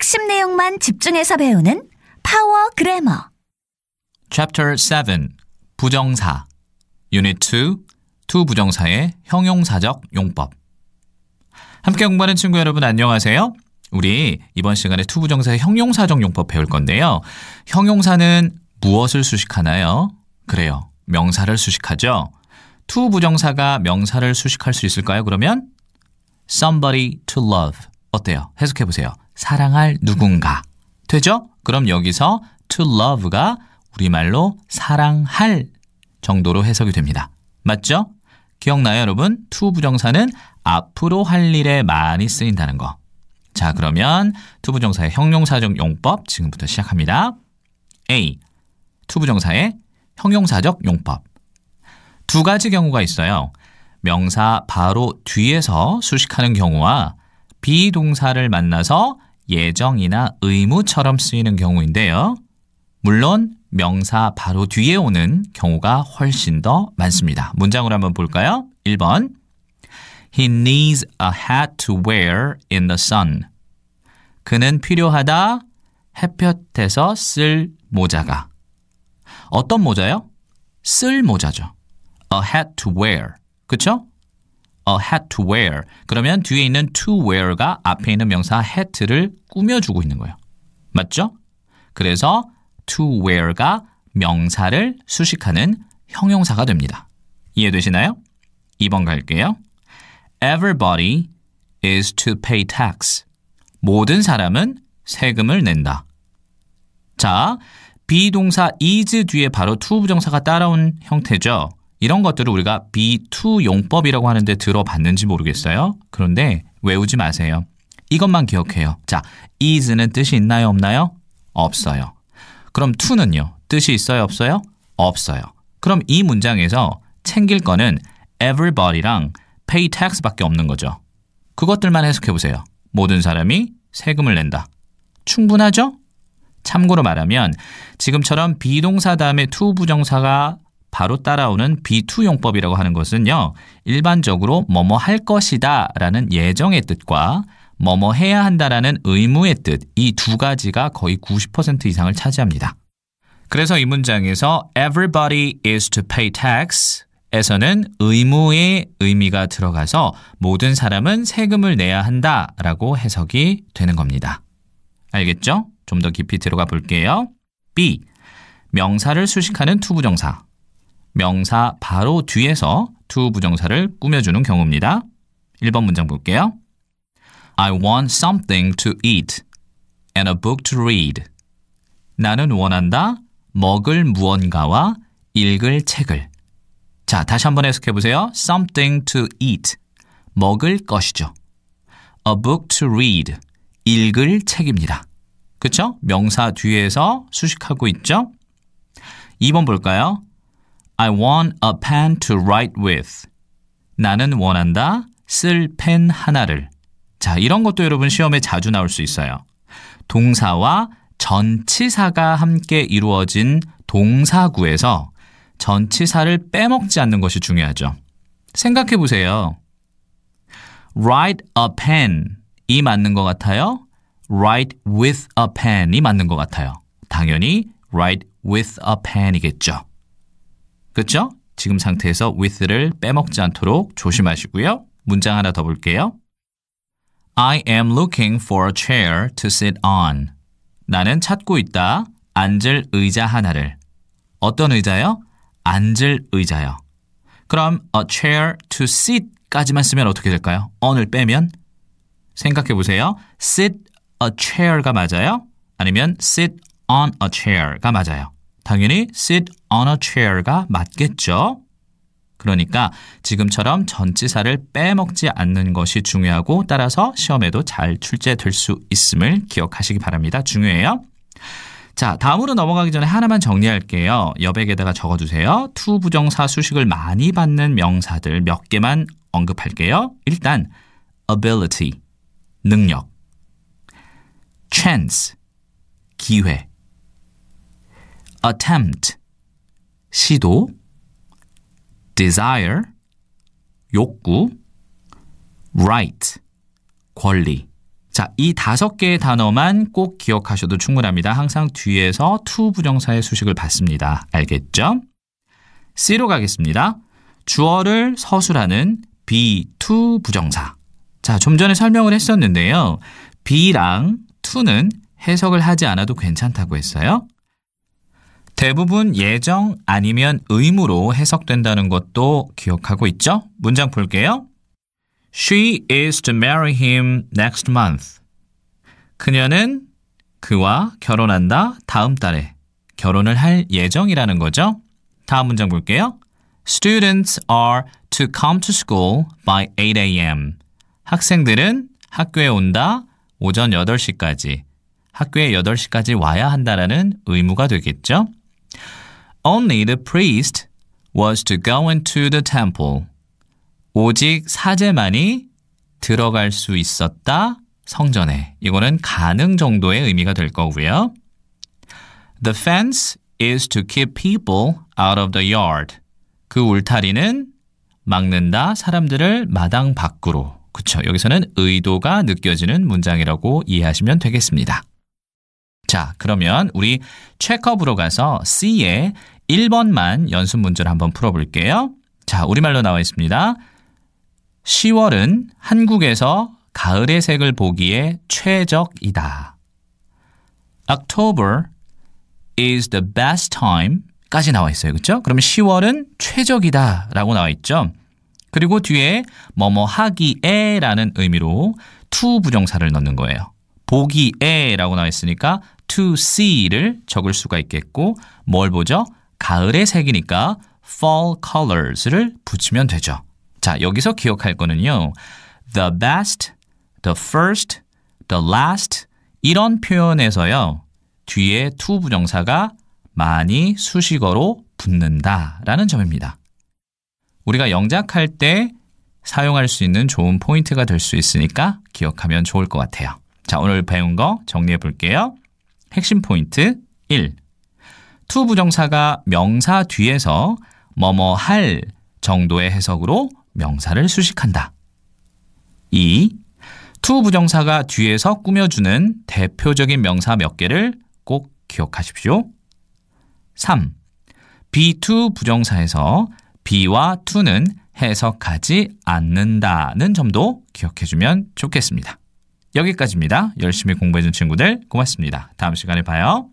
핵심 내용만 집중해서 배우는 파워 그래머. Chapter 7 부정사 Unit 2 to 부정사의 형용사적 용법 함께 공부하는 친구 여러분 안녕하세요. 우리 이번 시간에 to 부정사의 형용사적 용법 배울 건데요. 형용사는 무엇을 수식하나요? 그래요. 명사를 수식하죠. to 부정사가 명사를 수식할 수 있을까요? 그러면 somebody to love 어때요? 해석해 보세요. 사랑할 누군가. 되죠? 그럼 여기서 to love가 우리말로 사랑할 정도로 해석이 됩니다. 맞죠? 기억나요, 여러분? to 부정사는 앞으로 할 일에 많이 쓰인다는 거. 자, 그러면 to 부정사의 형용사적 용법 지금부터 시작합니다. A. to 부정사의 형용사적 용법. 두 가지 경우가 있어요. 명사 바로 뒤에서 수식하는 경우와 비동사를 만나서 예정이나 의무처럼 쓰이는 경우인데요. 물론 명사 바로 뒤에 오는 경우가 훨씬 더 많습니다. 문장으로 한번 볼까요? 1번 He needs a hat to wear in the sun. 그는 필요하다 햇볕에서 쓸 모자가. 어떤 모자요? 쓸 모자죠. A hat to wear. 그쵸? 어, hat to wear. 그러면 뒤에 있는 to wear가 앞에 있는 명사 hat를 꾸며주고 있는 거예요. 맞죠? 그래서 to wear가 명사를 수식하는 형용사가 됩니다. 이해되시나요? 2번 갈게요. Everybody is to pay tax. 모든 사람은 세금을 낸다. 자, 비동사 is 뒤에 바로 to 부정사가 따라온 형태죠. 이런 것들을 우리가 B2 용법이라고 하는데 들어봤는지 모르겠어요. 그런데 외우지 마세요. 이것만 기억해요. 자, is는 뜻이 있나요, 없나요? 없어요. 그럼 to는요? 뜻이 있어요, 없어요? 없어요. 그럼 이 문장에서 챙길 거는 everybody랑 pay tax밖에 없는 거죠. 그것들만 해석해 보세요. 모든 사람이 세금을 낸다. 충분하죠? 참고로 말하면 지금처럼 비동사 다음에 to 부정사가 바로 따라오는 비투 용법이라고 하는 것은요. 일반적으로 뭐뭐 할 것이다 라는 예정의 뜻과 뭐뭐 해야 한다라는 의무의 뜻, 이 두 가지가 거의 90% 이상을 차지합니다. 그래서 이 문장에서 everybody is to pay tax 에서는 의무의 의미가 들어가서 모든 사람은 세금을 내야 한다 라고 해석이 되는 겁니다. 알겠죠? 좀 더 깊이 들어가 볼게요. B. 명사를 수식하는 투부정사. 명사 바로 뒤에서 to 부정사를 꾸며주는 경우입니다. 1번 문장 볼게요. I want something to eat and a book to read. 나는 원한다. 먹을 무언가와 읽을 책을. 자, 다시 한번 해석해 보세요. something to eat. 먹을 것이죠. a book to read. 읽을 책입니다. 그쵸? 명사 뒤에서 수식하고 있죠? 2번 볼까요? I want a pen to write with. 나는 원한다. 쓸 펜 하나를. 자, 이런 것도 여러분 시험에 자주 나올 수 있어요. 동사와 전치사가 함께 이루어진 동사구에서 전치사를 빼먹지 않는 것이 중요하죠. 생각해 보세요. write a pen 이 맞는 것 같아요. write with a pen 이 맞는 것 같아요. 당연히 write with a pen이겠죠. 그렇죠? 지금 상태에서 with를 빼먹지 않도록 조심하시고요. 문장 하나 더 볼게요. I am looking for a chair to sit on. 나는 찾고 있다. 앉을 의자 하나를. 어떤 의자요? 앉을 의자요. 그럼 a chair to sit까지만 쓰면 어떻게 될까요? on을 빼면? 생각해 보세요. sit a chair가 맞아요? 아니면 sit on a chair가 맞아요? 당연히 sit on a chair가 맞겠죠. 그러니까 지금처럼 전치사를 빼먹지 않는 것이 중요하고 따라서 시험에도 잘 출제될 수 있음을 기억하시기 바랍니다. 중요해요. 자, 다음으로 넘어가기 전에 하나만 정리할게요. 여백에다가 적어주세요. 투 부정사 수식을 많이 받는 명사들 몇 개만 언급할게요. 일단 ability, 능력, chance, 기회, attempt 시도 desire 욕구 right 권리 자, 이 다섯 개의 단어만 꼭 기억하셔도 충분합니다. 항상 뒤에서 to 부정사의 수식을 받습니다. 알겠죠? C로 가겠습니다. 주어를 서술하는 be to 부정사. 자, 좀 전에 설명을 했었는데요. be랑 to는 해석을 하지 않아도 괜찮다고 했어요. 대부분 예정 아니면 의무로 해석된다는 것도 기억하고 있죠? 문장 볼게요. She is to marry him next month. 그녀는 그와 결혼한다 다음 달에 결혼을 할 예정이라는 거죠. 다음 문장 볼게요. Students are to come to school by 8 a.m. 학생들은 학교에 온다 오전 8시까지. 학교에 8시까지 와야 한다라는 의무가 되겠죠. Only the priest was to go into the temple. 오직 사제만이 들어갈 수 있었다. 성전에. 이거는 가능 정도의 의미가 될 거고요. The fence is to keep people out of the yard. 그 울타리는 막는다. 사람들을 마당 밖으로. 그쵸. 여기서는 의도가 느껴지는 문장이라고 이해하시면 되겠습니다. 자, 그러면 우리 체크업으로 가서 C의 1번만 연습 문제를 한번 풀어볼게요. 자, 우리말로 나와 있습니다. 10월은 한국에서 가을의 색을 보기에 최적이다. October is the best time 까지 나와 있어요. 그렇죠? 그러면 10월은 최적이다 라고 나와 있죠. 그리고 뒤에 뭐 뭐 하기에 라는 의미로 to 부정사를 넣는 거예요. 보기에 라고 나와 있으니까 to see를 적을 수가 있겠고 뭘 보죠? 가을의 색이니까 fall colors를 붙이면 되죠. 자, 여기서 기억할 거는요. the best, the first, the last 이런 표현에서요. 뒤에 to 부정사가 많이 수식어로 붙는다라는 점입니다. 우리가 영작할 때 사용할 수 있는 좋은 포인트가 될 수 있으니까 기억하면 좋을 것 같아요. 자, 오늘 배운 거 정리해 볼게요. 핵심 포인트 1. 투 부정사가 명사 뒤에서 뭐뭐 할 정도의 해석으로 명사를 수식한다. 2. 투 부정사가 뒤에서 꾸며주는 대표적인 명사 몇 개를 꼭 기억하십시오. 3. be2 부정사에서 be와 to는 해석하지 않는다는 점도 기억해주면 좋겠습니다. 여기까지입니다. 열심히 공부해준 친구들 고맙습니다. 다음 시간에 봐요.